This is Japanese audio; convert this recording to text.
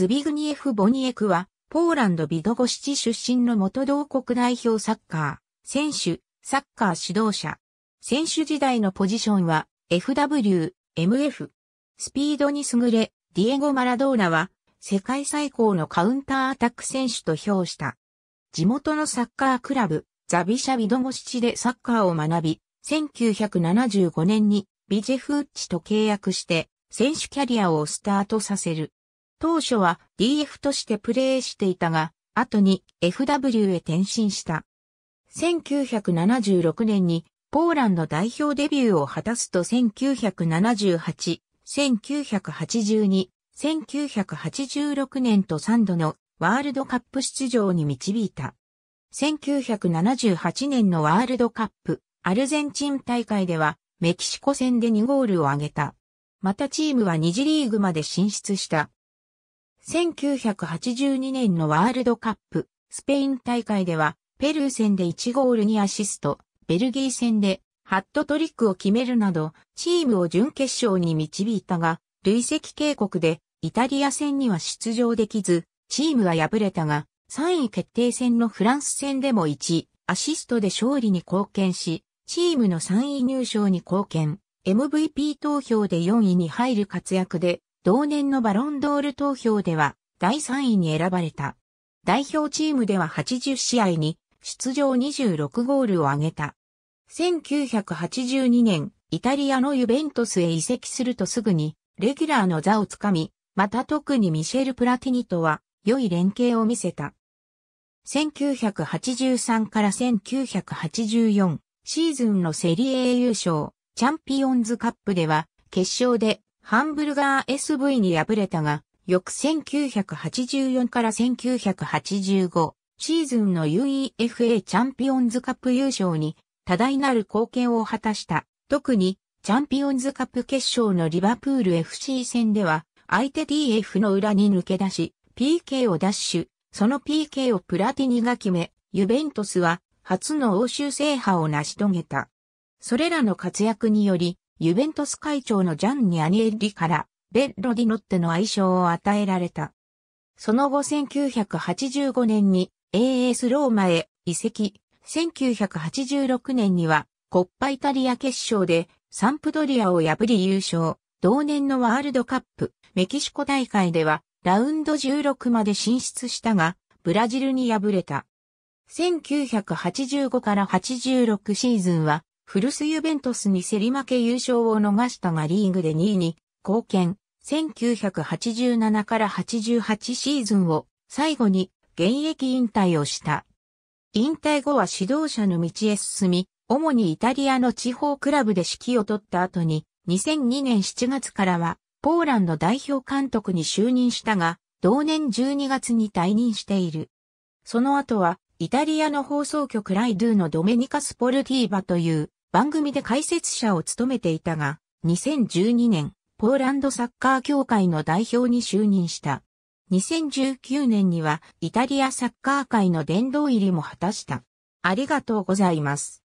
ズビグニエフ・ボニエクは、ポーランドビドゴシチ出身の元同国代表サッカー、選手、サッカー指導者。選手時代のポジションは、FW、MF。スピードに優れ、ディエゴ・マラドーナは、世界最高のカウンターアタック選手と評した。地元のサッカークラブ、ザビシャ・ビドゴシチでサッカーを学び、1975年にビジェフーッチと契約して選手キャリアをスタートさせる。当初は DF としてプレーしていたが、後に FW へ転身した。1976年にポーランド代表デビューを果たすと1978、1982、1986年と3度のワールドカップ出場に導いた。1978年のワールドカップ、アルゼンチン大会ではメキシコ戦で2ゴールを挙げた。またチームは2次リーグまで進出した。1982年のワールドカップ、スペイン大会では、ペルー戦で1ゴールにアシスト、ベルギー戦でハットトリックを決めるなど、チームを準決勝に導いたが、累積警告でイタリア戦には出場できず、チームは敗れたが、3位決定戦のフランス戦でも1、アシストで勝利に貢献し、チームの3位入賞に貢献、MVP 投票で4位に入る活躍で、同年のバロンドール投票では第3位に選ばれた。代表チームでは80試合に出場26ゴールを挙げた。1982年、イタリアのユベントスへ移籍するとすぐに、レギュラーの座をつかみ、また特にミシェル・プラティニとは、良い連携を見せた。1983から1984シーズンのセリエ A 優勝、チャンピオンズカップでは、決勝でハンブルガー SV に敗れたが、翌1984から1985シーズンの UEFA チャンピオンズカップ優勝に多大なる貢献を果たした。特にチャンピオンズカップ決勝のリバプール FC 戦では相手 DF の裏に抜け出し PK をダッシュ、その PK をプラティニが決め、ユベントスは初の欧州制覇を成し遂げた。それらの活躍により、ユベントス会長のジャンニ・アニエッリから、ベッロ・ディノッテの愛称を与えられた。その後1985年に AS ローマへ移籍、1986年にはコッパイタリア決勝でサンプドリアを破り優勝、同年のワールドカップメキシコ大会ではラウンド16まで進出したが、ブラジルに敗れた。1985から86シーズンはフルスユベントスに競り負け優勝を逃したがリーグで2位に貢献。1987から88シーズンを最後に現役引退をした。引退後は指導者の道へ進み、主にイタリアの地方クラブで指揮を取った後に、2002年7月からは、ポーランド代表監督に就任したが、同年12月に退任している。その後は、イタリアの放送局ライドゥのドメニカ・スポルティーバという番組で解説者を務めていたが、2012年、ポーランドサッカー協会の代表に就任した。2019年にはイタリアサッカー界の殿堂入りも果たした。ありがとうございます。